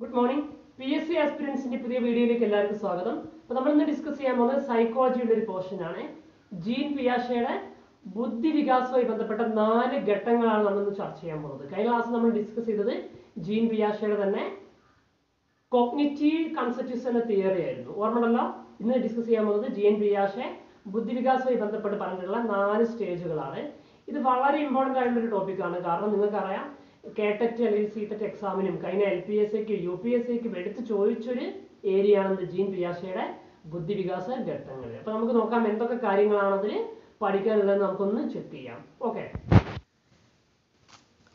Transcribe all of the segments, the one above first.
good morning P S C ആസ്പിരൻസിന്റെ പുതിയ വീഡിയോയിലേക്ക് എല്ലാവർക്കും സ്വാഗതം അപ്പൊ നമ്മൾ ഇന്ന് ഡിസ്കസ് ചെയ്യാൻ പോകുന്നത് സൈക്കോളജിയുടെ ഒരു പോർഷൻ ആണ് ജീൻ പിയാഷയുടെ ബുദ്ധി വികാസവുമായി ബന്ധപ്പെട്ട നാല് ഘട്ടങ്ങളാണ് നമ്മൾ ഇന്ന് ചർച്ച ചെയ്യാൻ പോകുന്നത് കഴിഞ്ഞ ക്ലാസ് നമ്മൾ ഡിസ്കസ് ചെയ്തത് ജീൻ പിയാഷയുടെ തന്നെ കോഗ്നിറ്റീവ് കൺസെപ്റ്റീവ്സ് എന്ന തിയറി ആയിരുന്നു ഓർമ്മയുണ്ടല്ലോ ഇന്ന് ഡിസ്കസ് ചെയ്യാൻ പോകുന്നത് ജീൻ പിയാഷെ ബുദ്ധി വികാസവുമായി ബന്ധപ്പെട്ട് പറഞ്ഞിട്ടുള്ള നാല് സ്റ്റേജുകളാണ് ഇത് വളരെ ഇമ്പോർട്ടൻ്റ് ആയിട്ടുള്ള ഒരു ടോപ്പിക്കാണ് കാരണം നിങ്ങൾക്കറിയാം കേട്ടറ്റ് അല്ലെങ്കിൽ സീറ്ററ്റ് എക്സാമിനും കഴിഞ്ഞ എൽ പി എസ് സിക്ക് യു പി എസ് സിക്കും എടുത്ത് ചോദിച്ചൊരു ഏരിയ ആണെന്ന് എന്ത് ജീൻ പിയാഷയുടെ ബുദ്ധിവികാസ ഘട്ടങ്ങൾ അപ്പൊ നമുക്ക് നോക്കാം എന്തൊക്കെ കാര്യങ്ങളാണ് അതിൽ പഠിക്കാനുള്ളത് നമുക്കൊന്ന് ചെക്ക് ചെയ്യാം ഓക്കെ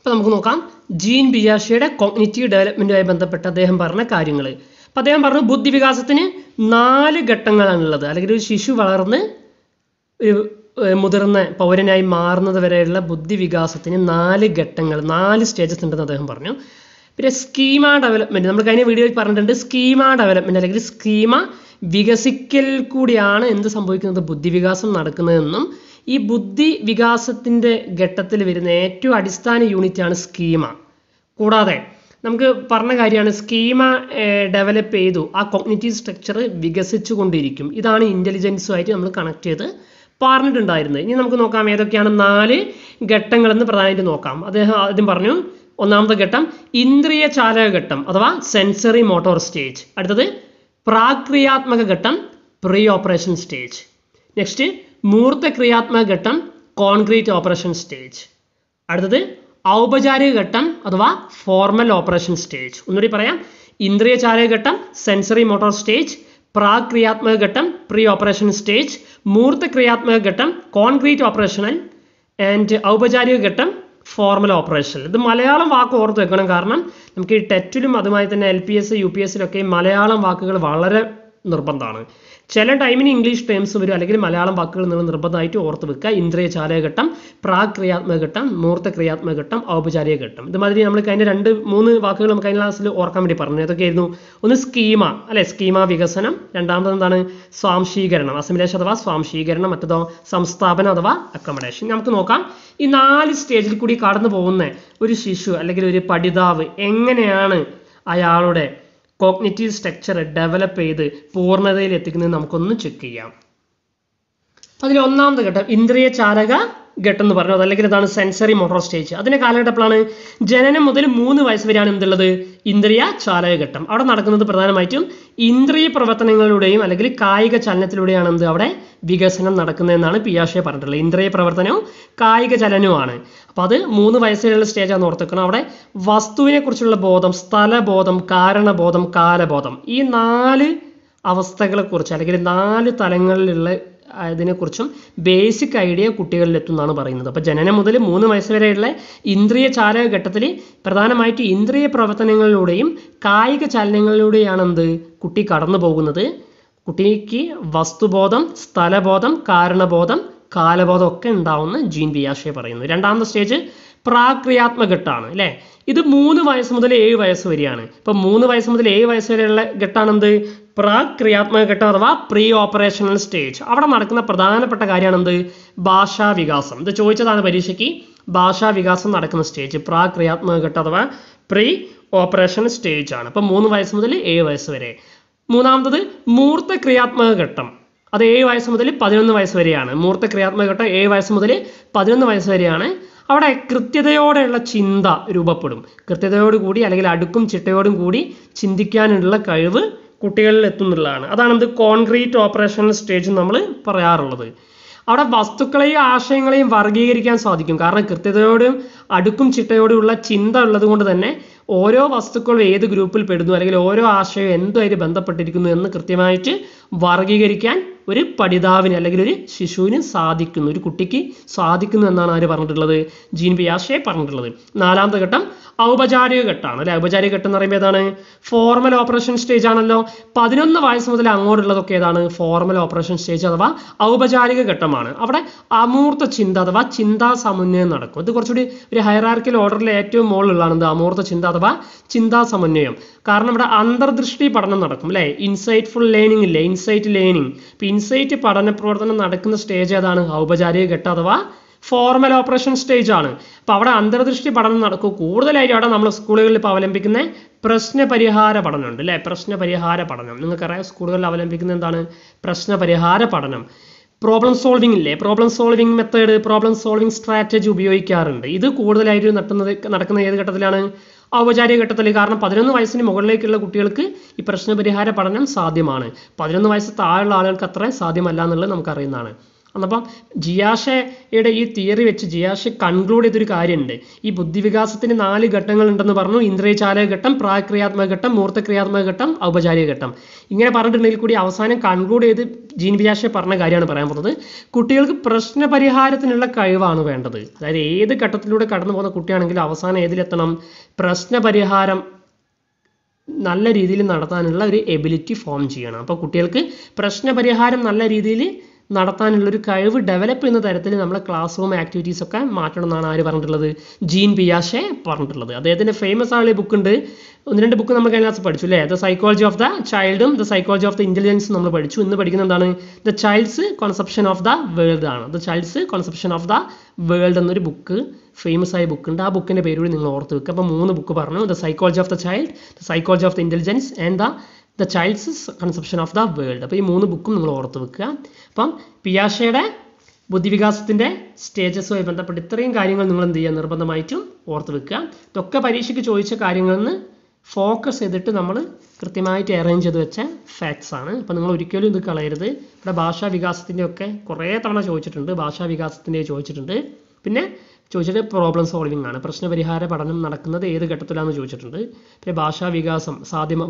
അപ്പൊ നമുക്ക് നോക്കാം ജീൻ ബിയാഷയുടെ കോഗ്നിറ്റീവ് ഡെവലപ്മെന്റുമായി ബന്ധപ്പെട്ട് അദ്ദേഹം പറഞ്ഞ കാര്യങ്ങൾ അപ്പൊ അദ്ദേഹം പറഞ്ഞു ബുദ്ധി വികാസത്തിന് നാല് ഘട്ടങ്ങളാണുള്ളത് അല്ലെങ്കിൽ ഒരു ശിശു വളർന്ന് ഒരു മുതിർന്ന പൗരനായി മാറുന്നത് വരെയുള്ള ബുദ്ധിവികാസത്തിന് നാല് ഘട്ടങ്ങൾ നാല് സ്റ്റേജസ് ഉണ്ടെന്ന് അദ്ദേഹം പറഞ്ഞു പിന്നെ സ്കീമ ഡെവലപ്മെന്റ് നമ്മൾ കഴിഞ്ഞ വീഡിയോയിൽ പറഞ്ഞിട്ടുണ്ട് സ്കീമ ഡെവലപ്മെന്റ് അല്ലെങ്കിൽ സ്കീമ വികസിക്കൽ കൂടിയാണ് എന്ത് സംഭവിക്കുന്നത് ബുദ്ധിവികാസം നടക്കുന്നതെന്നും ഈ ബുദ്ധി വികാസത്തിന്റെ ഘട്ടത്തിൽ വരുന്ന ഏറ്റവും അടിസ്ഥാന യൂണിറ്റ് ആണ് സ്കീമ കൂടാതെ നമുക്ക് പറഞ്ഞ കാര്യമാണ് സ്കീമ ഡെവലപ്പ് ചെയ്തു ആ കോഗ്നിറ്റീവ് സ്ട്രക്ചർ വികസിച്ചുകൊണ്ടിരിക്കും കൊണ്ടിരിക്കും ഇതാണ് ഇന്റലിജൻസുമായിട്ട് നമ്മൾ കണക്ട് ചെയ്ത് പറഞ്ഞിട്ടുണ്ടായിരുന്നത് ഇനി നമുക്ക് നോക്കാം ഏതൊക്കെയാണ് നാല് ഘട്ടങ്ങളെന്ന് പ്രധാനമായിട്ട് നോക്കാം അദ്ദേഹം ആദ്യം പറഞ്ഞു ഒന്നാമത്തെ ഘട്ടം ഇന്ദ്രിയ ചാലക ഘട്ടം അഥവാ സെൻസറി മോട്ടോർ സ്റ്റേജ് അടുത്തത് പ്രാക്രിയാത്മക ഘട്ടം പ്രീ ഓപ്പറേഷൻ സ്റ്റേജ് നെക്സ്റ്റ് മൂർത്ത ക്രിയാത്മക ഘട്ടം കോൺക്രീറ്റ് ഓപ്പറേഷൻ സ്റ്റേജ് അടുത്തത് ഔപചാരിക ഘട്ടം അഥവാ ഫോർമൽ ഓപ്പറേഷൻ സ്റ്റേജ് ഒന്നുകൂടി പറയാം ഇന്ദ്രിയ ചാലക ഘട്ടം സെൻസറി മോട്ടോർ സ്റ്റേജ് പ്രാക്രിയാത്മക ഘട്ടം പ്രീ ഓപ്പറേഷൻ സ്റ്റേജ് മൂർത്ത ക്രിയാത്മക ഘട്ടം കോൺക്രീറ്റ് ഓപ്പറേഷണൽ ആൻഡ് ഔപചാരിക ഘട്ടം ഫോർമൽ ഓപ്പറേഷൻ ഇത് മലയാളം വാക്ക് ഓർത്ത് വെക്കണം കാരണം നമുക്ക് ഈ ടെറ്റിലും അതുമായി തന്നെ L P S U P എസ്സിലൊക്കെ മലയാളം വാക്കുകൾ വളരെ നിർബന്ധമാണ് ചില ടൈമിന് ഇംഗ്ലീഷ് ടേംസ് വരും അല്ലെങ്കിൽ മലയാളം വാക്കുകൾ നിങ്ങൾ നിർബന്ധമായിട്ട് ഓർത്ത് വെക്കുക ഇന്ദ്രിയ ചാലകഘട്ടം പ്രാക്രിയാത്മകഘട്ടം ഔപചാരിക ഘട്ടം ഇതുമാതിരി നമ്മൾ കഴിഞ്ഞ രണ്ട് മൂന്ന് വാക്കുകൾ നമുക്ക് കഴിഞ്ഞ ക്ലാസ്സിൽ ഓർക്കാൻ വേണ്ടി പറഞ്ഞു ഇതൊക്കെയായിരുന്നു ഒന്ന് സ്കീമ അല്ലെ സ്കീമ വികസനം രണ്ടാമത് എന്താണ് സ്വാംശീകരണം അസമിലേഷൻ അഥവാ സ്വാംശീകരണം മറ്റതോ സംസ്ഥാപനം അഥവാ അക്കോമഡേഷൻ നമുക്ക് നോക്കാം ഈ നാല് സ്റ്റേജിൽ കൂടി കടന്നു പോകുന്ന ഒരു ശിശു അല്ലെങ്കിൽ ഒരു പഠിതാവ് എങ്ങനെയാണ് അയാളുടെ കോഗ്നിറ്റീവ് സ്ട്രക്ചർ ഡെവലപ്പ് ചെയ്ത് പൂർണ്ണതയിൽ എത്തിക്കുന്നത് നമുക്കൊന്ന് ചെക്ക് ചെയ്യാം അതിൽ ഒന്നാമത്തെ ഘട്ടം ഇന്ദ്രിയ ചാലക ഘട്ടം എന്ന് പറഞ്ഞത് അല്ലെങ്കിൽ ഇതാണ് സെൻസറി മോട്ടോർ സ്റ്റേജ് അതിൻ്റെ കാലഘട്ടത്തിലാണ് ജനനം മുതൽ മൂന്ന് വയസ്സ് വരെയാണ് എന്തുള്ളത് ഇന്ദ്രിയ ചാലകഘട്ടം അവിടെ നടക്കുന്നത് പ്രധാനമായിട്ടും ഇന്ദ്രിയ പ്രവർത്തനങ്ങളിലൂടെയും അല്ലെങ്കിൽ കായിക ചലനത്തിലൂടെയാണ് എന്ത് അവിടെ വികസനം നടക്കുന്നതെന്നാണ് പിയാഷെ പറഞ്ഞിട്ടുള്ളത് ഇന്ദ്രിയ പ്രവർത്തനവും കായിക ചലനവുമാണ് അപ്പോൾ അത് മൂന്ന് വയസ്സുള്ള സ്റ്റേജാണ് ഓർത്തെക്കണം അവിടെ വസ്തുവിനെക്കുറിച്ചുള്ള ബോധം സ്ഥലബോധം കാരണബോധം കാലബോധം ഈ നാല് അവസ്ഥകളെക്കുറിച്ച് അല്ലെങ്കിൽ നാല് തലങ്ങളിലുള്ള അതിനെക്കുറിച്ചും ബേസിക് ഐഡിയ കുട്ടികളിൽ എത്തുന്നതാണ് പറയുന്നത് അപ്പോൾ ജനനം മുതൽ മൂന്ന് വയസ്സ് വരെയുള്ള ഇന്ദ്രിയ ചാലക ഘട്ടത്തിൽ പ്രധാനമായിട്ട് ഇന്ദ്രിയ പ്രവർത്തനങ്ങളിലൂടെയും കായിക ചലനങ്ങളിലൂടെയാണ് എന്ത് കുട്ടി കടന്നു പോകുന്നത് കുട്ടിക്ക് വസ്തുബോധം സ്ഥലബോധം കാരണബോധം കാലബോധം ഒക്കെ ഉണ്ടാവുന്ന ജീൻ വിയാശയെ പറയുന്നു രണ്ടാമത്തെ സ്റ്റേജ് പ്രാക്രിയാത്മക ഘട്ടമാണ് അല്ലേ ഇത് മൂന്ന് വയസ്സ് മുതൽ ഏഴ് വയസ്സ് വരെയാണ് ഇപ്പം മൂന്ന് വയസ്സ് മുതൽ ഏഴ് വയസ്സ് വരെയുള്ള ഘട്ടമാണ് എന്ത് പ്രക്രിയാത്മക ഘട്ടം അഥവാ പ്രീ ഓപ്പറേഷണൽ സ്റ്റേജ് അവിടെ നടക്കുന്ന പ്രധാനപ്പെട്ട കാര്യമാണ് എന്ത് ഭാഷാ വികാസം ഇത് ചോദിച്ചതാണ് പരീക്ഷയ്ക്ക് ഭാഷാ വികാസം നടക്കുന്ന സ്റ്റേജ് പ്രാക്രിയാത്മക ഘട്ടം അഥവാ പ്രീ ഓപ്പറേഷൻ സ്റ്റേജ് ആണ് അപ്പോൾ മൂന്ന് വയസ്സ് മുതൽ ഏഴ് വയസ്സ് വരെ മൂന്നാമത്തത് ക്രിയാത്മക ഘട്ടം അത് ഏഴ് വയസ്സ് മുതൽ പതിനൊന്ന് വയസ്സ് വരെയാണ് മൂർത്ത ക്രിയാത്മക ഘട്ടം ഏഴ് വയസ്സ് മുതൽ പതിനൊന്ന് വയസ്സ് വരെയാണ് അവിടെ കൃത്യതയോടെയുള്ള ചിന്ത രൂപപ്പെടും കൃത്യതയോടുകൂടി അല്ലെങ്കിൽ അടുക്കും ചിട്ടയോടും കൂടി ചിന്തിക്കാനുള്ള കഴിവ് കുട്ടികളിൽ എത്തുന്നുള്ളതാണ് അതാണ് എന്ത് കോൺക്രീറ്റ് ഓപ്പറേഷണൽ സ്റ്റേജ് നമ്മൾ പറയാറുള്ളത് അവിടെ വസ്തുക്കളെയും ആശയങ്ങളെയും വർഗീകരിക്കാൻ സാധിക്കും കാരണം കൃത്യതയോടും അടുക്കും ചിട്ടയോടുമുള്ള ചിന്ത ഉള്ളത് കൊണ്ട് തന്നെ ഓരോ വസ്തുക്കളും ഏത് ഗ്രൂപ്പിൽ പെടുന്നു അല്ലെങ്കിൽ ഓരോ ആശയവും എന്തുമായിട്ട് ബന്ധപ്പെട്ടിരിക്കുന്നു എന്ന് കൃത്യമായിട്ട് വർഗീകരിക്കാൻ ഒരു പഠിതാവിന് അല്ലെങ്കിൽ ഒരു ശിശുവിന് സാധിക്കുന്നു ഒരു കുട്ടിക്ക് സാധിക്കുന്നു എന്നാണ് ആര് പറഞ്ഞിട്ടുള്ളത് ജീൻ പിയാഷെ പറഞ്ഞിട്ടുള്ളത് നാലാമത്തെ ഘട്ടം ഔപചാരിക ഘട്ടമാണ് അല്ലെ ഔപചാരിക ഘട്ടം എന്ന് പറയുമ്പോൾ ഏതാണ് ഫോർമൽ ഓപ്പറേഷൻ സ്റ്റേജ് ആണല്ലോ പതിനൊന്ന് വയസ്സ് മുതൽ അങ്ങോട്ടുള്ളതൊക്കെ ഏതാണ് ഫോർമൽ ഓപ്പറേഷൻ സ്റ്റേജ് അഥവാ ഔപചാരിക ഘട്ടമാണ് അവിടെ അമൂർത്ത ചിന്ത അഥവാ ചിന്താ സമന്വയം നടക്കും ഇത് കുറച്ചുകൂടി ഒരു ഹൈറാർക്കിൽ ഓർഡറിൽ ഏറ്റവും മുകളിലുള്ളതാണ് എന്ത് അമൂർത്ത ചിന്ത അഥവാ ചിന്താ സമന്വയം കാരണം ഇവിടെ അന്തർദൃഷ്ടി പഠനം നടക്കും അല്ലേ ഇൻസൈറ്റ്ഫുൾ ലേണിംഗ് ഇല്ലേ ഇൻസൈറ്റ് ലേണിംഗ് ഇൻസൈറ്റ് പഠന പ്രവർത്തനം നടക്കുന്ന സ്റ്റേജ് ഏതാണ് ഔപചാരിക ഘട്ടം അഥവാ ഫോർമൽ ഓപ്പറേഷൻ സ്റ്റേജ് ആണ് അപ്പോൾ അവിടെ അന്തർദൃഷ്ടി പഠനം നടക്കും കൂടുതലായിട്ട് അവിടെ നമ്മൾ സ്കൂളുകളിൽ ഇപ്പോൾ അവലംബിക്കുന്ന പ്രശ്ന പരിഹാര ഉണ്ട് അല്ലേ പ്രശ്ന പരിഹാര പഠനം നിങ്ങൾക്കറിയാം സ്കൂളുകളിൽ അവലംബിക്കുന്ന എന്താണ് പ്രശ്ന പരിഹാര പഠനം പ്രോബ്ലം സോൾവിംഗ് ഇല്ലേ problem solving method problem solving strategy ഉപയോഗിക്കാറുണ്ട് ഇത് കൂടുതലായിട്ട് നടത്തുന്നത് നടക്കുന്ന ഏത് ഘട്ടത്തിലാണ് ഔപചാരിക ഘട്ടത്തിൽ കാരണം പതിനൊന്ന് വയസ്സിന് മുകളിലേക്കുള്ള കുട്ടികൾക്ക് ഈ പ്രശ്നപരിഹാര പഠനം സാധ്യമാണ് പതിനൊന്ന് വയസ്സ് താഴെയുള്ള ആളുകൾക്ക് അത്ര സാധ്യമല്ല എന്നുള്ളത് നമുക്കറിയുന്നതാണ് അന്നപ്പം ജിയാഷയുടെ ഈ തിയറി വെച്ച് ജിയാഷ കൺക്ലൂഡ് ചെയ്തൊരു കാര്യമുണ്ട് ഈ ബുദ്ധിവികാസത്തിന് നാല് ഘട്ടങ്ങൾ ഉണ്ടെന്ന് പറഞ്ഞു ഇന്ദ്രിയചാലക ഘട്ടം പ്രാക്രിയാത്മക ഘട്ടം മൂർത്തക്രിയാത്മക ഘട്ടം ഔപചാരിക ഘട്ടം ഇങ്ങനെ പറഞ്ഞിട്ടുണ്ടെങ്കിൽ കൂടി അവസാനം കൺക്ലൂഡ് ചെയ്ത് ജീൻ വിയാഷ പറഞ്ഞ കാര്യമാണ് പറയാൻ പോകുന്നത് കുട്ടികൾക്ക് പ്രശ്ന പരിഹാരത്തിനുള്ള കഴിവാണ് വേണ്ടത് അതായത് ഏത് ഘട്ടത്തിലൂടെ കടന്നു പോകുന്ന കുട്ടിയാണെങ്കിലും അവസാനം ഏതിലെത്തണം പ്രശ്ന പരിഹാരം നല്ല രീതിയിൽ നടത്താനുള്ള ഒരു എബിലിറ്റി ഫോം ചെയ്യണം അപ്പോൾ കുട്ടികൾക്ക് പ്രശ്ന പരിഹാരം നല്ല രീതിയിൽ നടത്താനുള്ളൊരു കഴിവ് ഡെവലപ്പ് ചെയ്യുന്ന തരത്തിൽ നമ്മൾ ക്ലാസ് റൂം ആക്ടിവിറ്റീസ് ഒക്കെ മാറ്റണം എന്നാണ് ആര് പറഞ്ഞിട്ടുള്ളത് ജീൻ പിയാഷെ പറഞ്ഞിട്ടുള്ളത് അദ്ദേഹത്തിൻ്റെ ഫേമസ് ആയുള്ള ബുക്ക് ഉണ്ട് ഒന്ന് രണ്ട് ബുക്ക് നമ്മൾ കഴിഞ്ഞ ക്ലാസ് പഠിച്ചു അല്ലേ ദ സൈക്കോളജി ഓഫ് ദ ചൈൽഡും ദ സൈക്കോളജി ഓഫ് ദ ഇൻ്റലിജൻസും നമ്മൾ പഠിച്ചു ഇന്ന് പഠിക്കുന്ന എന്താണ് the child's conception of the world ആണ് the child's conception of the world എന്നൊരു ബുക്ക് ഫേമസ് ആയ ബുക്ക് ഉണ്ട് ആ ബുക്കിൻ്റെ പേര് കൂടി നിങ്ങൾ ഓർത്ത് വെക്കുക അപ്പോൾ മൂന്ന് ബുക്ക് പറഞ്ഞു the psychology of the child the psychology of the intelligence and the the child's conception of the world അപ്പോൾ ഈ മൂന്ന് ബുക്കും നമ്മൾ ഓർത്ത് വെക്കുക അപ്പം പിയാഷയുടെ ബുദ്ധിവികാസത്തിൻ്റെ സ്റ്റേജസുമായി ബന്ധപ്പെട്ട് ഇത്രയും കാര്യങ്ങൾ നിങ്ങൾ എന്ത് ചെയ്യുക നിർബന്ധമായിട്ടും ഓർത്ത് വെക്കുക ഇതൊക്കെ പരീക്ഷയ്ക്ക് ചോദിച്ച കാര്യങ്ങളിൽ നിന്ന് ഫോക്കസ് ചെയ്തിട്ട് നമ്മൾ കൃത്യമായിട്ട് അറേഞ്ച് ചെയ്ത് വെച്ച ഫാക്ട്സ് ആണ് അപ്പോൾ നിങ്ങൾ ഒരിക്കലും ഇത് കളയരുത് ഇവിടെ ഭാഷാ വികാസത്തിൻ്റെ ഒക്കെ കുറേ തവണ ചോദിച്ചിട്ടുണ്ട് ഭാഷാ വികാസത്തിൻ്റെ ചോദിച്ചിട്ടുണ്ട് പിന്നെ ചോദിച്ചത് പ്രോബ്ലം സോൾവിംഗ് ആണ് പ്രശ്നപരിഹാര പഠനം നടക്കുന്നത് ഏത് ഘട്ടത്തിലാണെന്ന് ചോദിച്ചിട്ടുണ്ട് പിന്നെ ഭാഷാവികാസം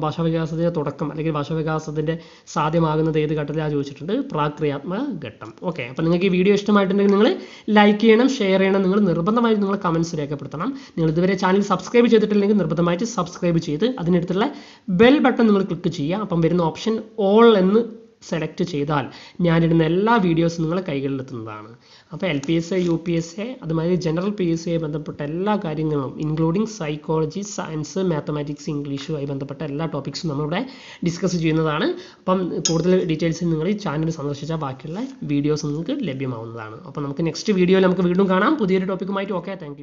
ഭാഷാ വികാസത്തിൻ്റെ തുടക്കം അല്ലെങ്കിൽ വികാസത്തിൻ്റെ സാധ്യമാകുന്നത് ഏത് ഘട്ടത്തിലാണ് ചോദിച്ചിട്ടുണ്ട് പ്രാക്രിയാത്മക ഘട്ടം ഓക്കെ അപ്പോൾ നിങ്ങൾക്ക് ഈ വീഡിയോ ഇഷ്ടമായിട്ടുണ്ടെങ്കിൽ നിങ്ങൾ ലൈക്ക് ചെയ്യണം ഷെയർ ചെയ്യണം നിങ്ങൾ നിർബന്ധമായിട്ട് നിങ്ങൾ കമൻസ് രേഖപ്പെടുത്തണം നിങ്ങൾ ഇതുവരെ ചാനൽ സബ്സ്ക്രൈബ് ചെയ്തിട്ടില്ലെങ്കിൽ നിർബന്ധമായിട്ട് സബ്സ്ക്രൈബ് ചെയ്ത് അതിനടുത്തുള്ള ബെൽ ബട്ടൺ നിങ്ങൾ ക്ലിക്ക് ചെയ്യുക അപ്പം വരുന്ന ഓപ്ഷൻ ഓൾ എന്ന് സെലക്ട് ചെയ്താൽ ഞാനിടുന്ന എല്ലാ വീഡിയോസും നിങ്ങളെ കൈകളിലെത്തുന്നതാണ് അപ്പോൾ L P S A U P S A അതുമാതിരി ജനറൽ പി എസ് എയുമായി ബന്ധപ്പെട്ട എല്ലാ കാര്യങ്ങളും ഇൻക്ലൂഡിങ് സൈക്കോളജി സയൻസ് മാത്തമാറ്റിക്സ് ഇംഗ്ലീഷുമായി ബന്ധപ്പെട്ട എല്ലാ ടോപ്പിക്സും നമ്മളിവിടെ ഡിസ്കസ് ചെയ്യുന്നതാണ് അപ്പം കൂടുതൽ ഡീറ്റെയിൽസ് നിങ്ങൾ ഈ ചാനൽ സന്ദർശിച്ചാൽ ബാക്കിയുള്ള വീഡിയോസ് നിങ്ങൾക്ക് ലഭ്യമാവുന്നതാണ് അപ്പോൾ നമുക്ക് നെക്സ്റ്റ് വീഡിയോയിൽ നമുക്ക് വീണ്ടും കാണാം പുതിയൊരു ടോപ്പിക്കുമായിട്ട് ഓക്കെ താങ്ക്